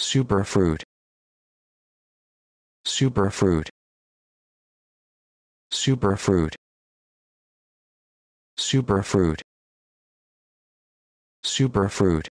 superfruit superfruit superfruit superfruit superfruit